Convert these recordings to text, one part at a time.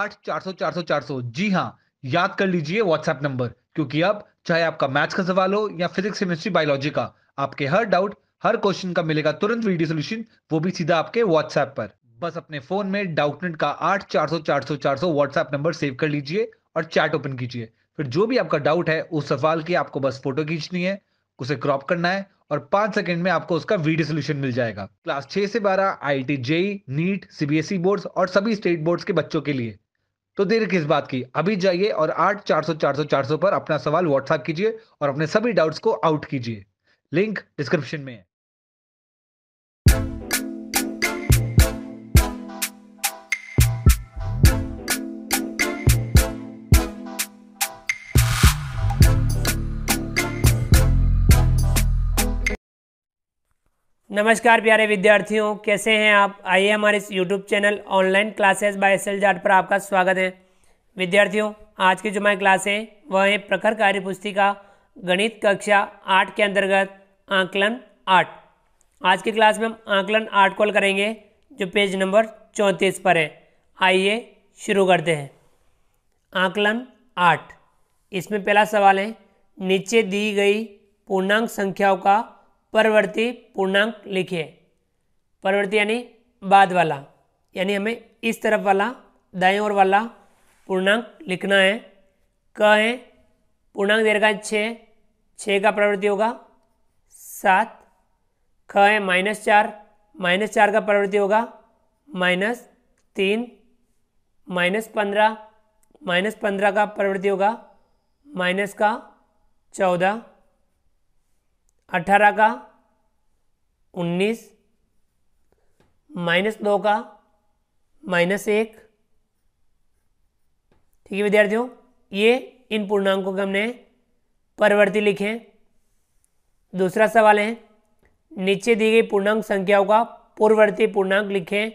आठ चार सौ चार सौ चार सौ जी हाँ याद कर लीजिए व्हाट्सएप नंबर क्योंकि अब चाहे आपका मैथ्स का सवाल हो या फिजिक्स केमिस्ट्री बायोलॉजी का आपके हर डाउट हर क्वेश्चन का मिलेगा तुरंत वीडियो सोल्यूशन वो भी सीधा आपके व्हाट्सएप पर बस अपने फोन में डाउटनेट का आठ चार सौ चार सौ चार सौ व्हाट्सएप नंबर सेव कर लीजिए और चैट ओपन कीजिए फिर जो भी आपका डाउट है उस सवाल की आपको बस फोटो खींचनी है उसे क्रॉप करना है और पांच सेकंड में आपको उसका वीडियो सोल्यूशन मिल जाएगा क्लास छह से बारह I I T JEE NEET CBSE boards और सभी स्टेट बोर्ड्स के बच्चों के लिए तो देर किस बात की अभी जाइए और आठ चार सौ चार सौ चार सौ पर अपना सवाल व्हाट्सएप कीजिए और अपने सभी डाउट्स को आउट कीजिए लिंक डिस्क्रिप्शन में है नमस्कार प्यारे विद्यार्थियों कैसे हैं आप आइए हमारे इस YouTube channel online classes by S L Jat पर आपका स्वागत है विद्यार्थियों आज की जो हमारी क्लास है वह है प्रखर कार्य पुस्तिका गणित कक्षा आठ के अंतर्गत आंकलन आठ आज की क्लास में हम आंकलन आठ कॉल करेंगे जो पेज नंबर चौंतीस पर है आइए शुरू करते हैं आंकलन आठ इसमें पहला सवाल है नीचे दी गई पूर्णांक संख्याओं का परवर्ती पूर्णांक लिखिए परवर्ती यानी बाद वाला यानी हमें इस तरफ वाला दाएं ओर वाला पूर्णांक लिखना है क है पूर्णांक दीर्घा छः छः का प्रवृत्ति होगा सात ख है माइनस चार माइनस चार का प्रवृत्ति होगा माइनस तीन माइनस पंद्रह माइनस पंद्रह का प्रवृत्ति होगा माइनस का चौदह अठारह का उन्नीस माइनस दो का माइनस एक ठीक है विद्यार्थियों ये इन पूर्णांकों के हमने परवर्ती लिखे दूसरा सवाल है नीचे दी गई पूर्णांक संख्याओं का पूर्ववर्ती पूर्णांक लिखें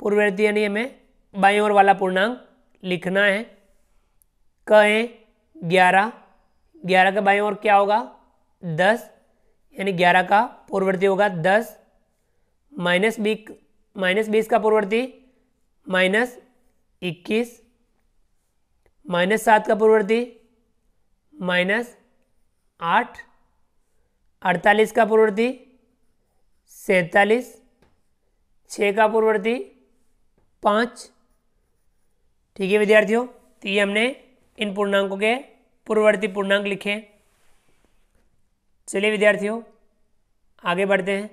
पूर्ववर्ती यानी हमें बाई ओर वाला पूर्णांक लिखना है कहें ग्यारह ग्यारह का बाई ओर क्या होगा दस यानी ग्यारह का पूर्ववर्ती होगा दस माइनस बी माइनस बीस का पूर्ववर्ती माइनस इक्कीस माइनस सात का पूर्ववर्ती माइनस आठ अड़तालीस का पूर्ववर्ती सैतालीस छः का पूर्ववर्ती पाँच ठीक है विद्यार्थियों तो ये हमने इन पूर्णांकों के पूर्ववर्ती पूर्णांक लिखे चलिए विद्यार्थियों आगे बढ़ते हैं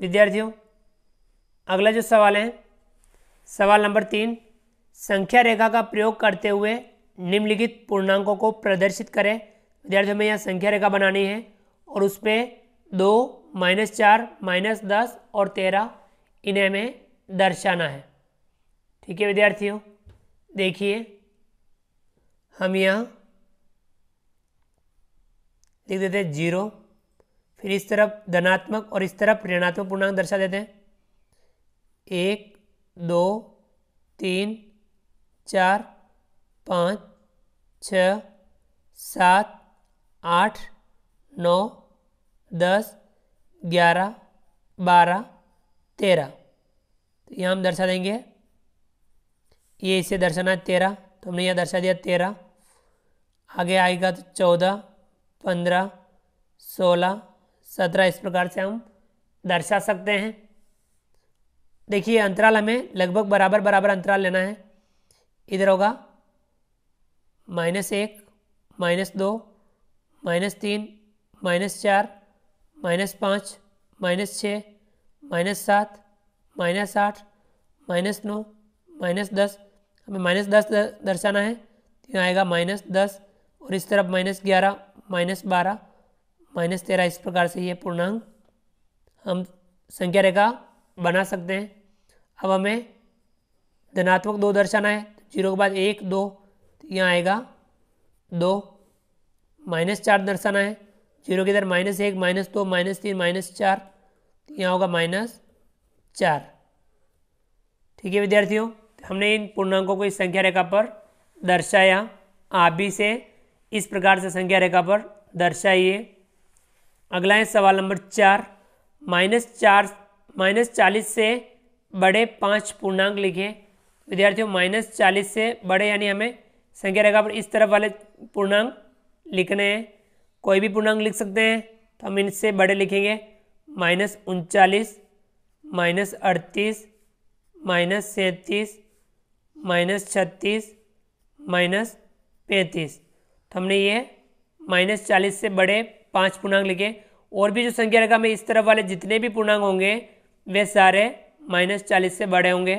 विद्यार्थियों अगला जो सवाल है सवाल नंबर तीन संख्या रेखा का प्रयोग करते हुए निम्नलिखित पूर्णांकों को प्रदर्शित करें विद्यार्थियों में यहाँ संख्या रेखा बनानी है और उसमें दो माइनस चार माइनस दस और तेरह इन्हें हमें दर्शाना है ठीक है विद्यार्थियों देखिए हम यहाँ लिख देते हैं जीरो फिर इस तरफ धनात्मक और इस तरफ ऋणात्मक पूर्णांक दर्शा देते हैं एक दो तीन चार पाँच छ सात आठ नौ दस ग्यारह बारह तेरह तो यहाँ हम दर्शा देंगे ये इसे दर्शाना है तेरह तो हमने यहाँ दर्शा दिया तेरह आगे आएगा तो चौदह पंद्रह सोलह सत्रह इस प्रकार से हम दर्शा सकते हैं देखिए अंतराल हमें लगभग बराबर बराबर अंतराल लेना है इधर होगा माइनस एक माइनस दो माइनस तीन माइनस चार माइनस पाँच माइनस छः माइनस सात माइनस आठ माइनस नौ माइनस दस हमें माइनस दस दर्शाना है तो आएगा माइनस दस और इस तरफ माइनस ग्यारह माइनस बारह माइनस तेरह इस प्रकार से ये पूर्णांक हम संख्या रेखा बना सकते हैं अब हमें धनात्मक दो दर्शाना है जीरो के बाद एक दो तो यहाँ आएगा दो माइनस चार दर्शाना है जीरो के इधर माइनस एक माइनस दो माइनस तीन माइनस चार तो यहाँ होगा माइनस चार ठीक है विद्यार्थियों तो हमने इन पूर्णांकों को इस संख्या रेखा पर दर्शाया आप भी से इस प्रकार से संख्या रेखा पर दर्शाइए अगला है सवाल नंबर चार माइनस चार माइनस चालीस से बड़े पाँच पूर्णांक लिखे विद्यार्थियों माइनस चालीस से बड़े यानी हमें संख्या रेखा पर इस तरफ वाले पूर्णांक लिखने हैं कोई भी पूर्णांक लिख सकते हैं तो हम इनसे बड़े लिखेंगे माइनस उनचालीस माइनस अड़तीस माइनस सैंतीस माइनस छत्तीस माइनस पैंतीस तो हमने ये माइनस चालीस से बड़े पाँच पूर्णांक लिखे और भी जो संख्या रखा मैं इस तरफ वाले जितने भी पूर्णांक होंगे वे सारे माइनस चालीस से बड़े होंगे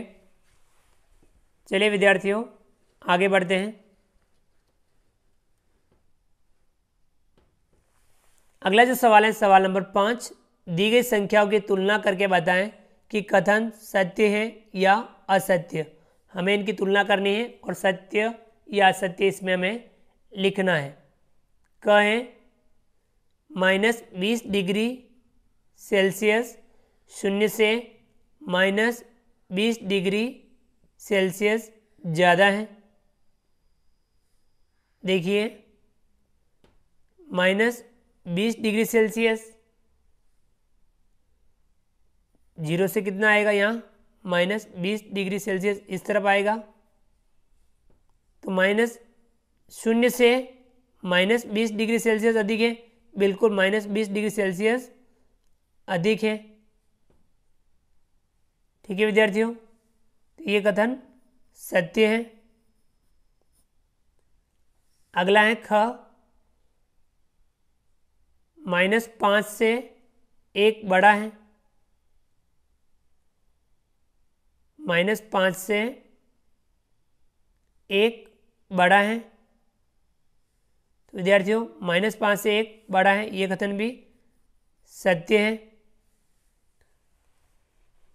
चलिए विद्यार्थियों आगे बढ़ते हैं अगला जो सवाल है सवाल नंबर पाँच दी गई संख्याओं की तुलना करके बताएं कि कथन सत्य है या असत्य हमें इनकी तुलना करनी है और सत्य या असत्य इसमें हमें लिखना है क है माइनस बीस डिग्री सेल्सियस शून्य से माइनस बीस डिग्री सेल्सियस ज़्यादा है देखिए माइनस बीस डिग्री सेल्सियस जीरो से कितना आएगा यहाँ माइनस बीस डिग्री सेल्सियस इस तरफ आएगा तो माइनस शून्य से माइनस बीस डिग्री सेल्सियस अधिक है बिल्कुल माइनस बीस डिग्री सेल्सियस अधिक है ठीक है विद्यार्थियों तो ये कथन सत्य है अगला है ख माइनस पाँच से एक बड़ा है माइनस पाँच से एक बड़ा है तो विद्यार्थियों माइनस पाँच से एक बड़ा है ये कथन भी सत्य है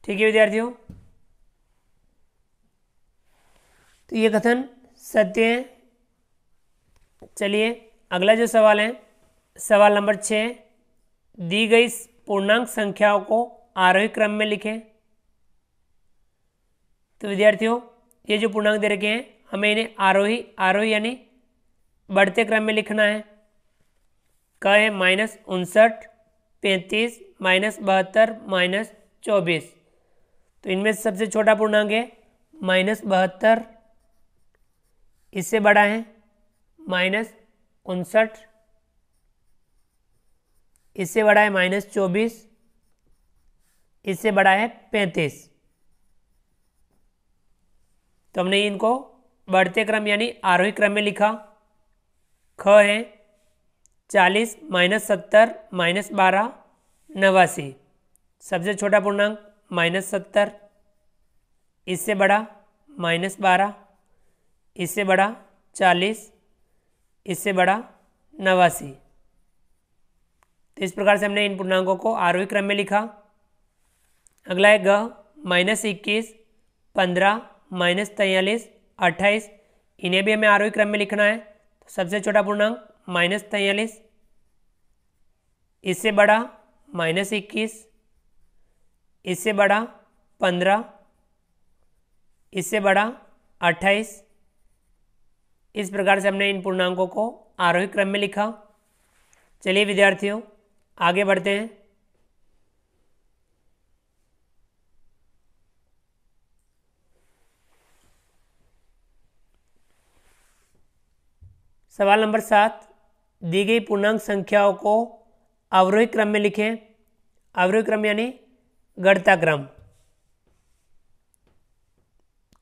ठीक है विद्यार्थियों तो ये कथन सत्य है चलिए अगला जो सवाल है सवाल नंबर छः दी गई पूर्णांक संख्याओं को आरोही क्रम में लिखें तो विद्यार्थियों ये जो पूर्णांक दे रखे हैं हमें इन्हें आरोही आरोही यानी बढ़ते क्रम में लिखना है क है माइनस उनसठ पैंतीस माइनस बहत्तर माइनस चौबीस तो इनमें सबसे छोटा पूर्णांक है माइनस बहत्तर इससे बड़ा है माइनस उनसठ इससे बड़ा है माइनस चौबीस इससे बड़ा है पैंतीस तो हमने इनको बढ़ते क्रम यानी आरोही क्रम में लिखा ख है चालीस माइनस सत्तर माइनस बारह नवासी सबसे छोटा पूर्णांक माइनस सत्तर इससे बड़ा माइनस बारह इससे बड़ा चालीस इससे बड़ा नवासी तो इस प्रकार से हमने इन पूर्णांकों को आरोही क्रम में लिखा अगला है ग माइनस इक्कीस पंद्रह माइनस तैयलीस अट्ठाईस इन्हें भी हमें आरोही क्रम में लिखना है तो सबसे छोटा पूर्णांक माइनस तैयलीस इससे बड़ा माइनस इक्कीस इससे बड़ा पंद्रह इससे बड़ा अट्ठाईस इस प्रकार से हमने इन पूर्णांकों को आरोही क्रम में लिखा चलिए विद्यार्थियों आगे बढ़ते हैं सवाल नंबर सात दी गई पूर्णांक संख्याओं को अवरोही क्रम में लिखें अवरोही क्रम यानी गढ़ता क्रम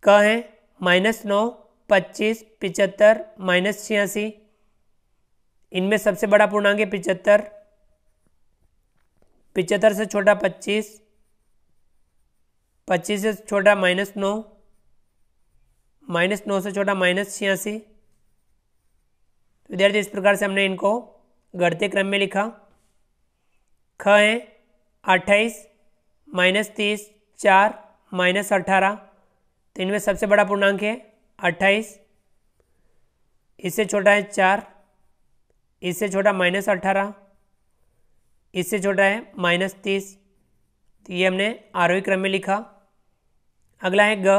क है माइनस नौ पच्चीस पिचहत्तर माइनस छियासी इनमें सबसे बड़ा पूर्णांक है पिचहत्तर पिचहत्तर से छोटा पच्चीस पच्चीस से छोटा माइनस नौ माइनस नौ से छोटा माइनस छियासी विद्यार्थी इस प्रकार से हमने इनको घटते क्रम में लिखा ख है अट्ठाईस माइनस तीस चार माइनस अट्ठारह तो इनमें सबसे बड़ा पूर्णांक है अट्ठाईस इससे छोटा है चार इससे छोटा माइनस अट्ठारह इससे छोटा है माइनस तीस तो ये हमने आरोही क्रम में लिखा अगला है ग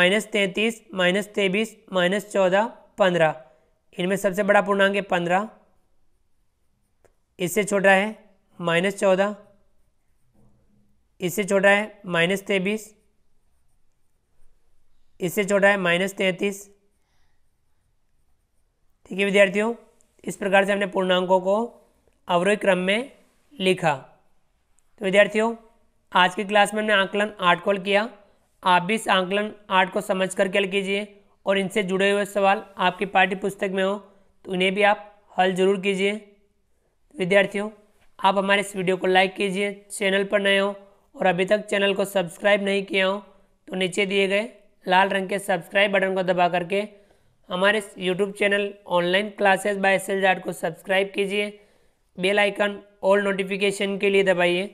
माइनस तैंतीस माइनस तेईस माइनस चौदह पंद्रह इनमें सबसे बड़ा पूर्णांक है पंद्रह इससे छोटा है माइनस चौदह इससे छोटा है माइनस तेईस इससे छोटा है माइनस तैंतीस ठीक है विद्यार्थियों इस प्रकार से हमने पूर्णांकों को अवरोही क्रम में लिखा तो विद्यार्थियों आज की क्लास में हमने आंकलन आठ को किया आप भी इस आंकलन आठ को समझ कर क्या कीजिए और इनसे जुड़े हुए सवाल आपकी पाठ्य पुस्तक में हो तो उन्हें भी आप हल जरूर कीजिए तो विद्यार्थियों आप हमारे इस वीडियो को लाइक कीजिए चैनल पर नए हो और अभी तक चैनल को सब्सक्राइब नहीं किया हो तो नीचे दिए गए लाल रंग के सब्सक्राइब बटन को दबा करके हमारे इस YouTube channel online classes by S L को सब्सक्राइब कीजिए बेल आइकन ऑल नोटिफिकेशन के लिए दबाइए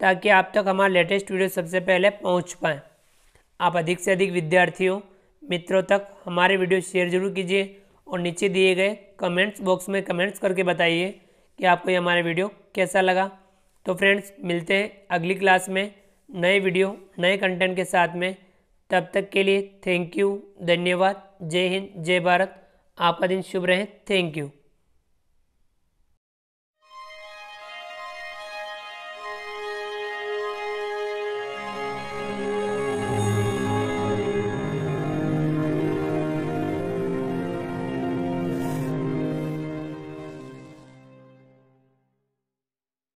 ताकि आप तक हमारा लेटेस्ट वीडियो सबसे पहले पहुंच पाएँ आप अधिक से अधिक विद्यार्थियों मित्रों तक हमारे वीडियो शेयर जरूर कीजिए और नीचे दिए गए कमेंट्स बॉक्स में कमेंट्स करके बताइए कि आपको ये हमारा वीडियो कैसा लगा तो फ्रेंड्स मिलते हैं अगली क्लास में नए वीडियो नए कंटेंट के साथ में तब तक के लिए थैंक यू धन्यवाद जय हिंद जय भारत आपका दिन शुभ रहे थैंक यू